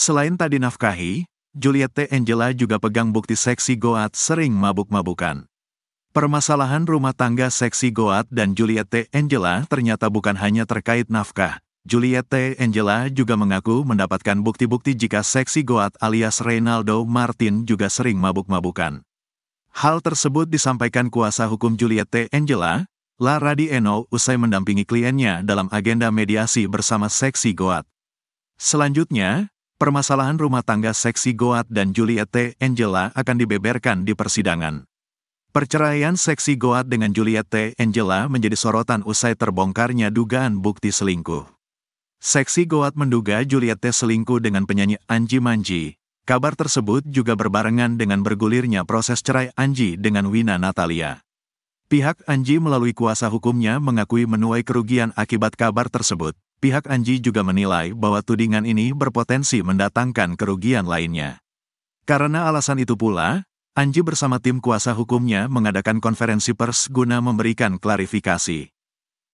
Selain tadi nafkahi, Juliette Angela juga pegang bukti seksi Goat sering mabuk-mabukan. Permasalahan rumah tangga seksi Goat dan Juliette Angela ternyata bukan hanya terkait nafkah. Juliette Angela juga mengaku mendapatkan bukti-bukti jika seksi Goat alias Reynaldo Martin juga sering mabuk-mabukan. Hal tersebut disampaikan kuasa hukum Juliette Angela, Lara Eno usai mendampingi kliennya dalam agenda mediasi bersama seksi Goat. Selanjutnya, permasalahan rumah tangga seksi Goat dan Juliette Angela akan dibeberkan di persidangan. Perceraian seksi Goat dengan Juliette Angela menjadi sorotan usai terbongkarnya dugaan bukti selingkuh. Seksi Goat menduga Juliette selingkuh dengan penyanyi Anji Manji. Kabar tersebut juga berbarengan dengan bergulirnya proses cerai Anji dengan Wina Natalia. Pihak Anji melalui kuasa hukumnya mengakui menuai kerugian akibat kabar tersebut. Pihak Anji juga menilai bahwa tudingan ini berpotensi mendatangkan kerugian lainnya. Karena alasan itu pula, Anji bersama tim kuasa hukumnya mengadakan konferensi pers guna memberikan klarifikasi.